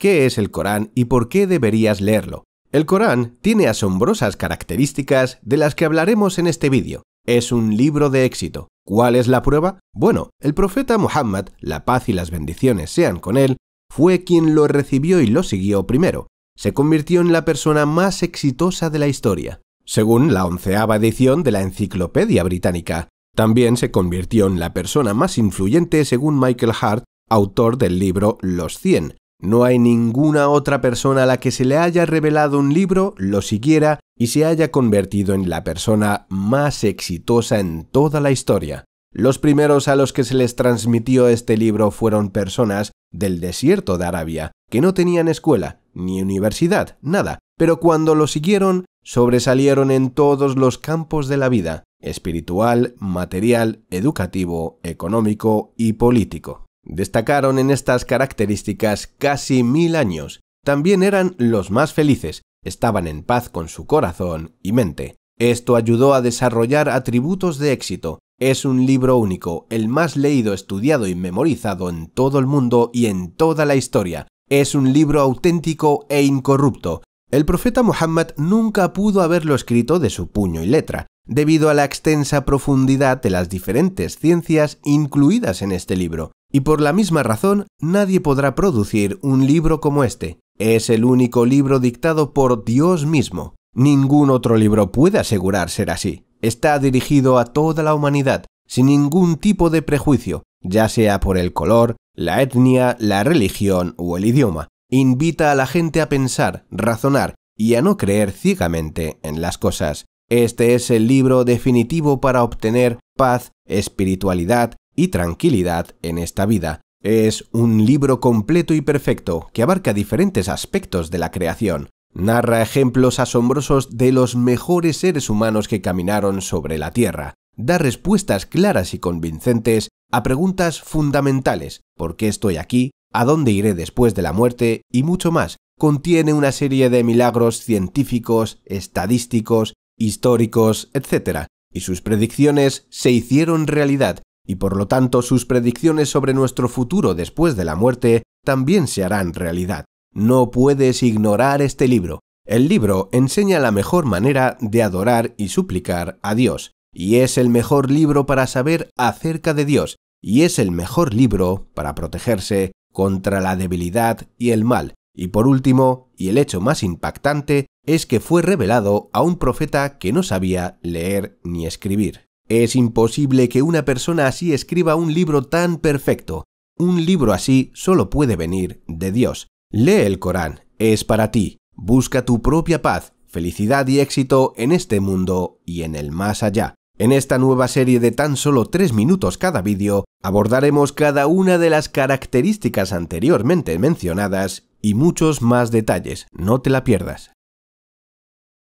¿Qué es el Corán y por qué deberías leerlo? El Corán tiene asombrosas características de las que hablaremos en este vídeo. Es un libro de éxito. ¿Cuál es la prueba? Bueno, el profeta Muhammad, la paz y las bendiciones sean con él, fue quien lo recibió y lo siguió primero. Se convirtió en la persona más exitosa de la historia. Según la onceava edición de la Enciclopedia Británica, también se convirtió en la persona más influyente según Michael Hart, autor del libro Los 100, no hay ninguna otra persona a la que se le haya revelado un libro, lo siguiera y se haya convertido en la persona más exitosa en toda la historia. Los primeros a los que se les transmitió este libro fueron personas del desierto de Arabia, que no tenían escuela, ni universidad, nada, pero cuando lo siguieron, sobresalieron en todos los campos de la vida, espiritual, material, educativo, económico y político. Destacaron en estas características casi mil años. También eran los más felices, estaban en paz con su corazón y mente. Esto ayudó a desarrollar atributos de éxito. Es un libro único, el más leído, estudiado y memorizado en todo el mundo y en toda la historia. Es un libro auténtico e incorrupto. El profeta Muhammad nunca pudo haberlo escrito de su puño y letra, debido a la extensa profundidad de las diferentes ciencias incluidas en este libro. Y por la misma razón, nadie podrá producir un libro como este. Es el único libro dictado por Dios mismo. Ningún otro libro puede asegurar ser así. Está dirigido a toda la humanidad, sin ningún tipo de prejuicio, ya sea por el color, la etnia, la religión o el idioma. Invita a la gente a pensar, razonar y a no creer ciegamente en las cosas. Este es el libro definitivo para obtener paz, espiritualidad, y tranquilidad en esta vida. Es un libro completo y perfecto que abarca diferentes aspectos de la creación. Narra ejemplos asombrosos de los mejores seres humanos que caminaron sobre la Tierra. Da respuestas claras y convincentes a preguntas fundamentales, ¿por qué estoy aquí? ¿A dónde iré después de la muerte? y mucho más. Contiene una serie de milagros científicos, estadísticos, históricos, etc. Y sus predicciones se hicieron realidad y por lo tanto sus predicciones sobre nuestro futuro después de la muerte también se harán realidad. No puedes ignorar este libro. El libro enseña la mejor manera de adorar y suplicar a Dios, y es el mejor libro para saber acerca de Dios, y es el mejor libro para protegerse contra la debilidad y el mal. Y por último, y el hecho más impactante, es que fue revelado a un profeta que no sabía leer ni escribir. Es imposible que una persona así escriba un libro tan perfecto. Un libro así solo puede venir de Dios. Lee el Corán, es para ti. Busca tu propia paz, felicidad y éxito en este mundo y en el más allá. En esta nueva serie de tan solo 3 minutos cada vídeo, abordaremos cada una de las características anteriormente mencionadas y muchos más detalles, no te la pierdas.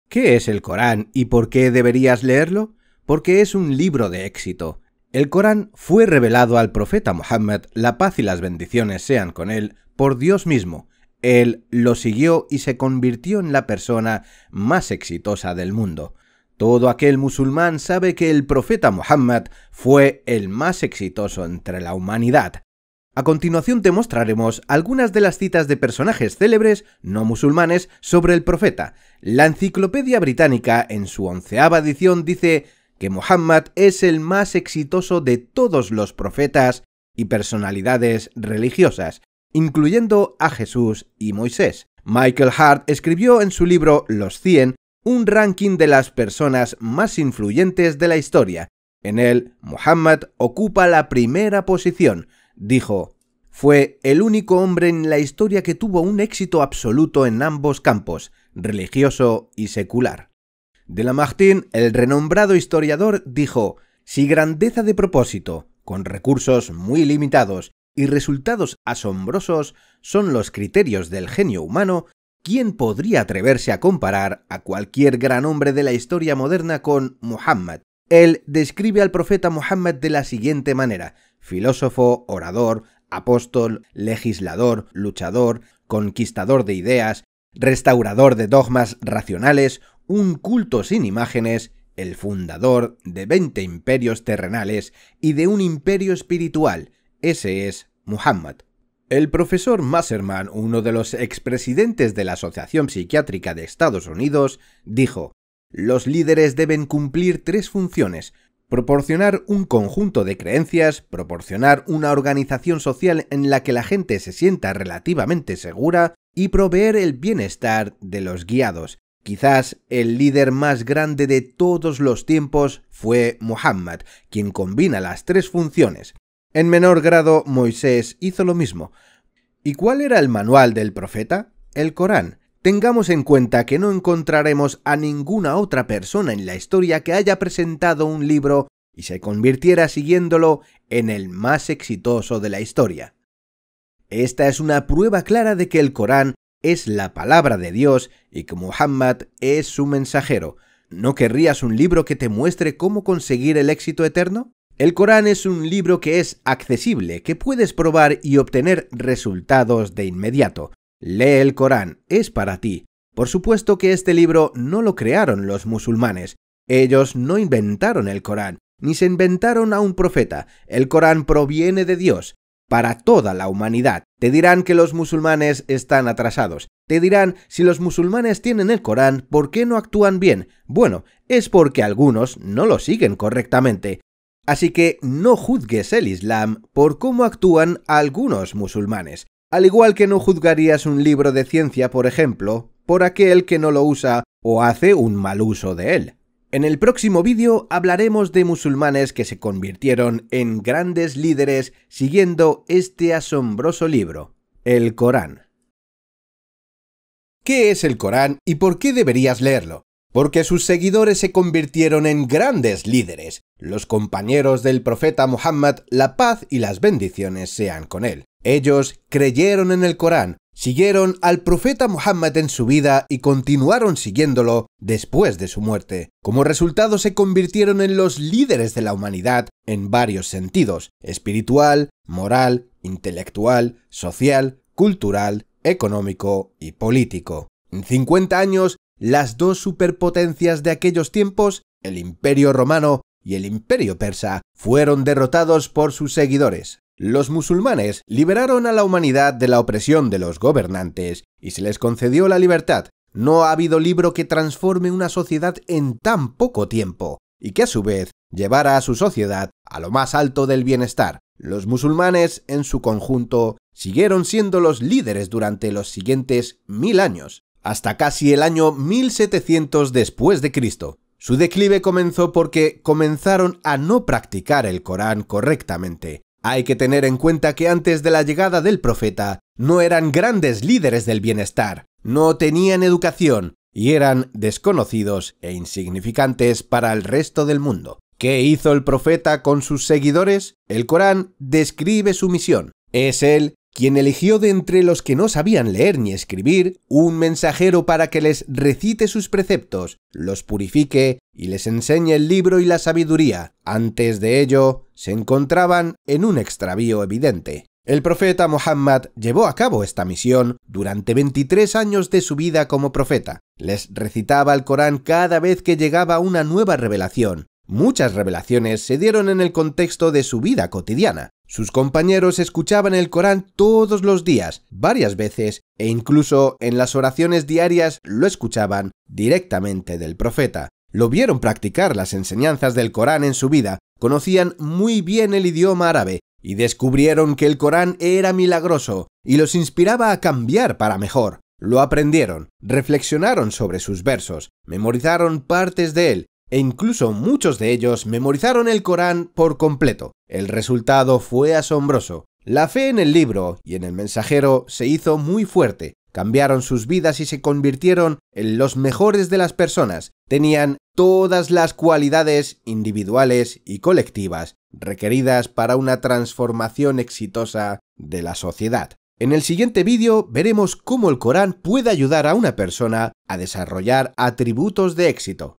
¿Qué es el Corán y por qué deberías leerlo? porque es un libro de éxito. El Corán fue revelado al profeta Muhammad, la paz y las bendiciones sean con él, por Dios mismo. Él lo siguió y se convirtió en la persona más exitosa del mundo. Todo aquel musulmán sabe que el profeta Muhammad fue el más exitoso entre la humanidad. A continuación te mostraremos algunas de las citas de personajes célebres no musulmanes sobre el profeta. La Enciclopedia Británica en su onceava edición dice que Muhammad es el más exitoso de todos los profetas y personalidades religiosas, incluyendo a Jesús y Moisés. Michael Hart escribió en su libro Los 100 un ranking de las personas más influyentes de la historia. En él, Muhammad ocupa la primera posición. Dijo, fue el único hombre en la historia que tuvo un éxito absoluto en ambos campos, religioso y secular. De Lamartine, el renombrado historiador, dijo, si grandeza de propósito, con recursos muy limitados y resultados asombrosos son los criterios del genio humano, ¿quién podría atreverse a comparar a cualquier gran hombre de la historia moderna con Muhammad? Él describe al profeta Muhammad de la siguiente manera, filósofo, orador, apóstol, legislador, luchador, conquistador de ideas, restaurador de dogmas racionales, un culto sin imágenes, el fundador de 20 imperios terrenales y de un imperio espiritual, ese es Muhammad. El profesor Masserman, uno de los expresidentes de la Asociación Psiquiátrica de Estados Unidos, dijo, los líderes deben cumplir tres funciones, proporcionar un conjunto de creencias, proporcionar una organización social en la que la gente se sienta relativamente segura y proveer el bienestar de los guiados. Quizás el líder más grande de todos los tiempos fue Muhammad, quien combina las tres funciones. En menor grado, Moisés hizo lo mismo. ¿Y cuál era el manual del profeta? El Corán. Tengamos en cuenta que no encontraremos a ninguna otra persona en la historia que haya presentado un libro y se convirtiera siguiéndolo en el más exitoso de la historia. Esta es una prueba clara de que el Corán es la palabra de Dios y que Muhammad es su mensajero. ¿No querrías un libro que te muestre cómo conseguir el éxito eterno? El Corán es un libro que es accesible, que puedes probar y obtener resultados de inmediato. Lee el Corán, es para ti. Por supuesto que este libro no lo crearon los musulmanes. Ellos no inventaron el Corán, ni se inventaron a un profeta. El Corán proviene de Dios para toda la humanidad. Te dirán que los musulmanes están atrasados. Te dirán, si los musulmanes tienen el Corán, ¿por qué no actúan bien? Bueno, es porque algunos no lo siguen correctamente. Así que no juzgues el Islam por cómo actúan algunos musulmanes. Al igual que no juzgarías un libro de ciencia, por ejemplo, por aquel que no lo usa o hace un mal uso de él. En el próximo vídeo hablaremos de musulmanes que se convirtieron en grandes líderes siguiendo este asombroso libro, el Corán. ¿Qué es el Corán y por qué deberías leerlo? Porque sus seguidores se convirtieron en grandes líderes, los compañeros del profeta Muhammad, la paz y las bendiciones sean con él. Ellos creyeron en el Corán, Siguieron al profeta Muhammad en su vida y continuaron siguiéndolo después de su muerte. Como resultado se convirtieron en los líderes de la humanidad en varios sentidos, espiritual, moral, intelectual, social, cultural, económico y político. En 50 años, las dos superpotencias de aquellos tiempos, el Imperio Romano y el Imperio Persa, fueron derrotados por sus seguidores. Los musulmanes liberaron a la humanidad de la opresión de los gobernantes y se les concedió la libertad. No ha habido libro que transforme una sociedad en tan poco tiempo y que a su vez llevara a su sociedad a lo más alto del bienestar. Los musulmanes, en su conjunto, siguieron siendo los líderes durante los siguientes mil años, hasta casi el año 1700 después de Cristo. Su declive comenzó porque comenzaron a no practicar el Corán correctamente, hay que tener en cuenta que antes de la llegada del profeta no eran grandes líderes del bienestar, no tenían educación y eran desconocidos e insignificantes para el resto del mundo. ¿Qué hizo el profeta con sus seguidores? El Corán describe su misión. Es él quien eligió de entre los que no sabían leer ni escribir un mensajero para que les recite sus preceptos, los purifique y les enseñe el libro y la sabiduría. Antes de ello, se encontraban en un extravío evidente. El profeta Muhammad llevó a cabo esta misión durante 23 años de su vida como profeta. Les recitaba el Corán cada vez que llegaba una nueva revelación, Muchas revelaciones se dieron en el contexto de su vida cotidiana. Sus compañeros escuchaban el Corán todos los días, varias veces, e incluso en las oraciones diarias lo escuchaban directamente del profeta. Lo vieron practicar las enseñanzas del Corán en su vida, conocían muy bien el idioma árabe y descubrieron que el Corán era milagroso y los inspiraba a cambiar para mejor. Lo aprendieron, reflexionaron sobre sus versos, memorizaron partes de él e incluso muchos de ellos memorizaron el Corán por completo. El resultado fue asombroso. La fe en el libro y en el mensajero se hizo muy fuerte, cambiaron sus vidas y se convirtieron en los mejores de las personas, tenían todas las cualidades individuales y colectivas requeridas para una transformación exitosa de la sociedad. En el siguiente vídeo veremos cómo el Corán puede ayudar a una persona a desarrollar atributos de éxito.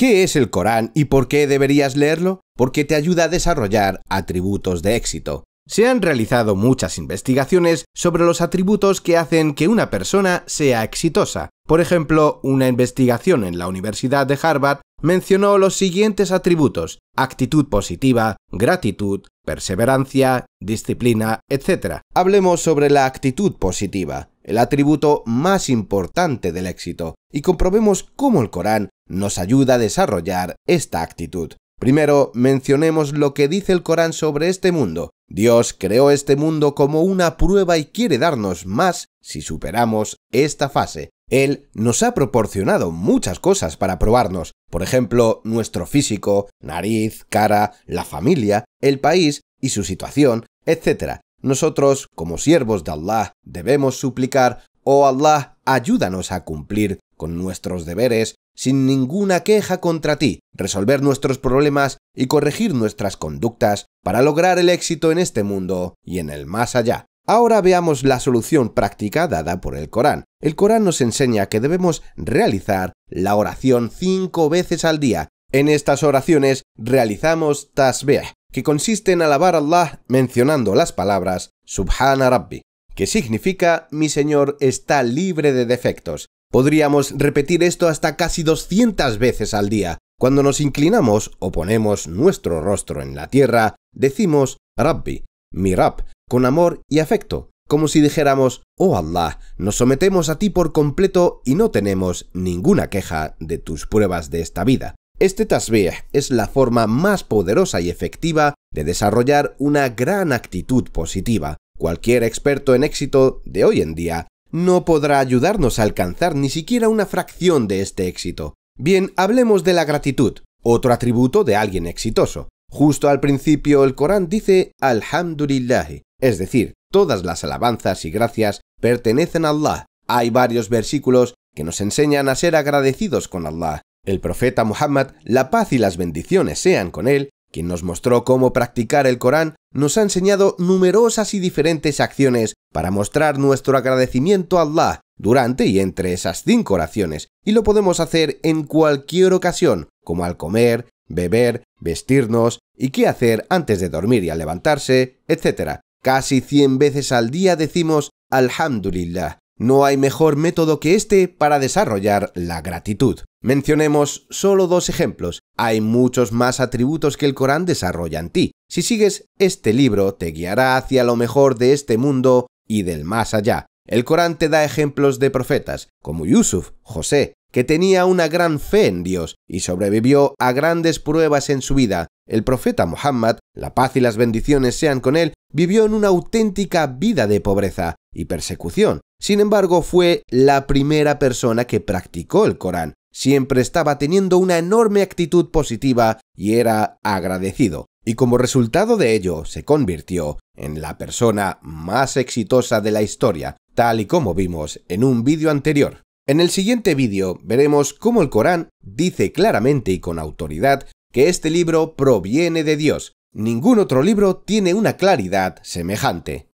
¿Qué es el Corán y por qué deberías leerlo? Porque te ayuda a desarrollar atributos de éxito. Se han realizado muchas investigaciones sobre los atributos que hacen que una persona sea exitosa. Por ejemplo, una investigación en la Universidad de Harvard mencionó los siguientes atributos, actitud positiva, gratitud, perseverancia, disciplina, etc. Hablemos sobre la actitud positiva, el atributo más importante del éxito, y comprobemos cómo el Corán nos ayuda a desarrollar esta actitud. Primero, mencionemos lo que dice el Corán sobre este mundo. Dios creó este mundo como una prueba y quiere darnos más si superamos esta fase. Él nos ha proporcionado muchas cosas para probarnos, por ejemplo, nuestro físico, nariz, cara, la familia, el país y su situación, etc. Nosotros, como siervos de Allah, debemos suplicar, oh Allah, ayúdanos a cumplir con nuestros deberes, sin ninguna queja contra ti, resolver nuestros problemas y corregir nuestras conductas para lograr el éxito en este mundo y en el más allá. Ahora veamos la solución práctica dada por el Corán. El Corán nos enseña que debemos realizar la oración cinco veces al día. En estas oraciones realizamos tasbih, que consiste en alabar a Allah mencionando las palabras Subhana Rabbi, que significa mi Señor está libre de defectos, Podríamos repetir esto hasta casi 200 veces al día. Cuando nos inclinamos o ponemos nuestro rostro en la tierra, decimos Rabbi, mi Rab, con amor y afecto, como si dijéramos, oh Allah, nos sometemos a ti por completo y no tenemos ninguna queja de tus pruebas de esta vida. Este tasbih es la forma más poderosa y efectiva de desarrollar una gran actitud positiva. Cualquier experto en éxito de hoy en día no podrá ayudarnos a alcanzar ni siquiera una fracción de este éxito. Bien, hablemos de la gratitud, otro atributo de alguien exitoso. Justo al principio el Corán dice Alhamdulillah, es decir, todas las alabanzas y gracias pertenecen a Allah. Hay varios versículos que nos enseñan a ser agradecidos con Allah. El profeta Muhammad, la paz y las bendiciones sean con él, quien nos mostró cómo practicar el Corán, nos ha enseñado numerosas y diferentes acciones para mostrar nuestro agradecimiento a Allah durante y entre esas cinco oraciones, y lo podemos hacer en cualquier ocasión, como al comer, beber, vestirnos y qué hacer antes de dormir y al levantarse, etc. Casi 100 veces al día decimos Alhamdulillah. No hay mejor método que este para desarrollar la gratitud. Mencionemos solo dos ejemplos. Hay muchos más atributos que el Corán desarrolla en ti. Si sigues este libro, te guiará hacia lo mejor de este mundo y del más allá. El Corán te da ejemplos de profetas, como Yusuf, José, que tenía una gran fe en Dios y sobrevivió a grandes pruebas en su vida. El profeta Muhammad, la paz y las bendiciones sean con él, vivió en una auténtica vida de pobreza y persecución. Sin embargo, fue la primera persona que practicó el Corán. Siempre estaba teniendo una enorme actitud positiva y era agradecido y como resultado de ello se convirtió en la persona más exitosa de la historia, tal y como vimos en un vídeo anterior. En el siguiente vídeo veremos cómo el Corán dice claramente y con autoridad que este libro proviene de Dios. Ningún otro libro tiene una claridad semejante.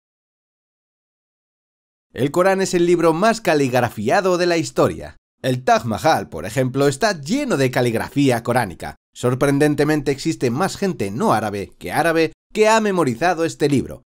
El Corán es el libro más caligrafiado de la historia. El Taj Mahal, por ejemplo, está lleno de caligrafía coránica. Sorprendentemente existe más gente no árabe que árabe que ha memorizado este libro.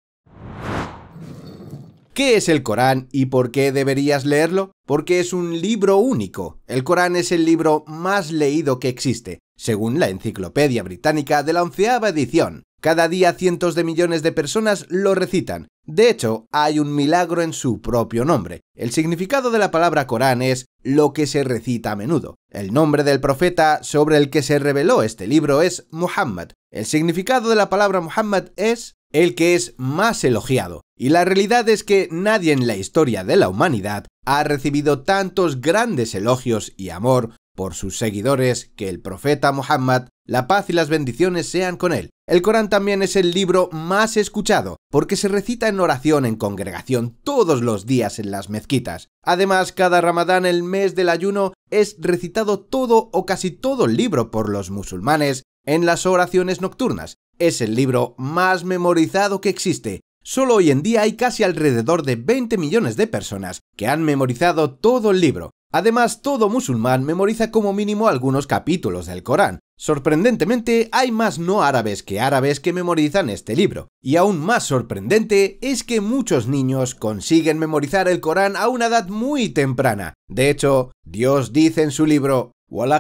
¿Qué es el Corán y por qué deberías leerlo? Porque es un libro único. El Corán es el libro más leído que existe, según la Enciclopedia Británica de la onceava edición. Cada día cientos de millones de personas lo recitan. De hecho, hay un milagro en su propio nombre. El significado de la palabra Corán es lo que se recita a menudo. El nombre del profeta sobre el que se reveló este libro es Muhammad. El significado de la palabra Muhammad es el que es más elogiado. Y la realidad es que nadie en la historia de la humanidad ha recibido tantos grandes elogios y amor por sus seguidores que el profeta Muhammad, la paz y las bendiciones sean con él. El Corán también es el libro más escuchado, porque se recita en oración en congregación todos los días en las mezquitas. Además, cada ramadán, el mes del ayuno, es recitado todo o casi todo el libro por los musulmanes en las oraciones nocturnas. Es el libro más memorizado que existe, Solo hoy en día hay casi alrededor de 20 millones de personas que han memorizado todo el libro, Además, todo musulmán memoriza como mínimo algunos capítulos del Corán. Sorprendentemente, hay más no árabes que árabes que memorizan este libro. Y aún más sorprendente es que muchos niños consiguen memorizar el Corán a una edad muy temprana. De hecho, Dios dice en su libro, al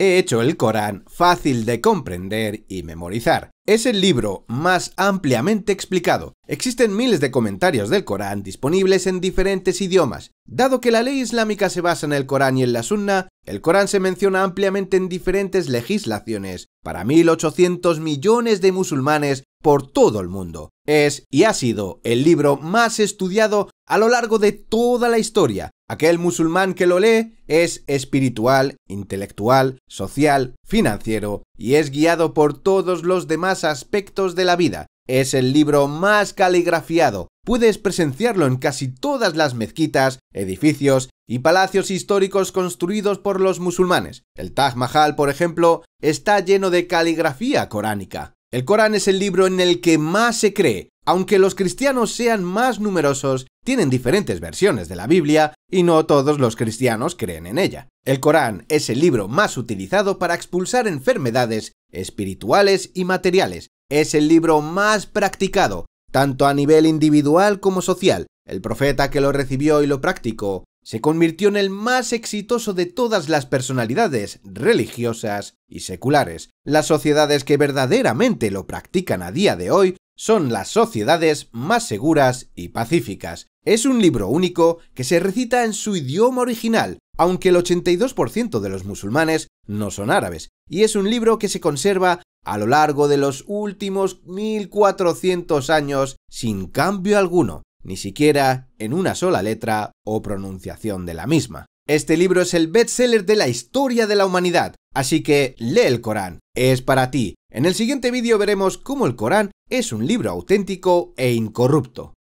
He hecho el Corán fácil de comprender y memorizar. Es el libro más ampliamente explicado. Existen miles de comentarios del Corán disponibles en diferentes idiomas. Dado que la ley islámica se basa en el Corán y en la Sunna, el Corán se menciona ampliamente en diferentes legislaciones para 1.800 millones de musulmanes por todo el mundo. Es y ha sido el libro más estudiado a lo largo de toda la historia Aquel musulmán que lo lee es espiritual, intelectual, social, financiero y es guiado por todos los demás aspectos de la vida. Es el libro más caligrafiado. Puedes presenciarlo en casi todas las mezquitas, edificios y palacios históricos construidos por los musulmanes. El Taj Mahal, por ejemplo, está lleno de caligrafía coránica. El Corán es el libro en el que más se cree. Aunque los cristianos sean más numerosos, tienen diferentes versiones de la Biblia y no todos los cristianos creen en ella. El Corán es el libro más utilizado para expulsar enfermedades espirituales y materiales. Es el libro más practicado, tanto a nivel individual como social. El profeta que lo recibió y lo practicó se convirtió en el más exitoso de todas las personalidades religiosas y seculares. Las sociedades que verdaderamente lo practican a día de hoy son las sociedades más seguras y pacíficas. Es un libro único que se recita en su idioma original, aunque el 82% de los musulmanes no son árabes, y es un libro que se conserva a lo largo de los últimos 1400 años sin cambio alguno ni siquiera en una sola letra o pronunciación de la misma. Este libro es el bestseller de la historia de la humanidad, así que lee el Corán, es para ti. En el siguiente vídeo veremos cómo el Corán es un libro auténtico e incorrupto.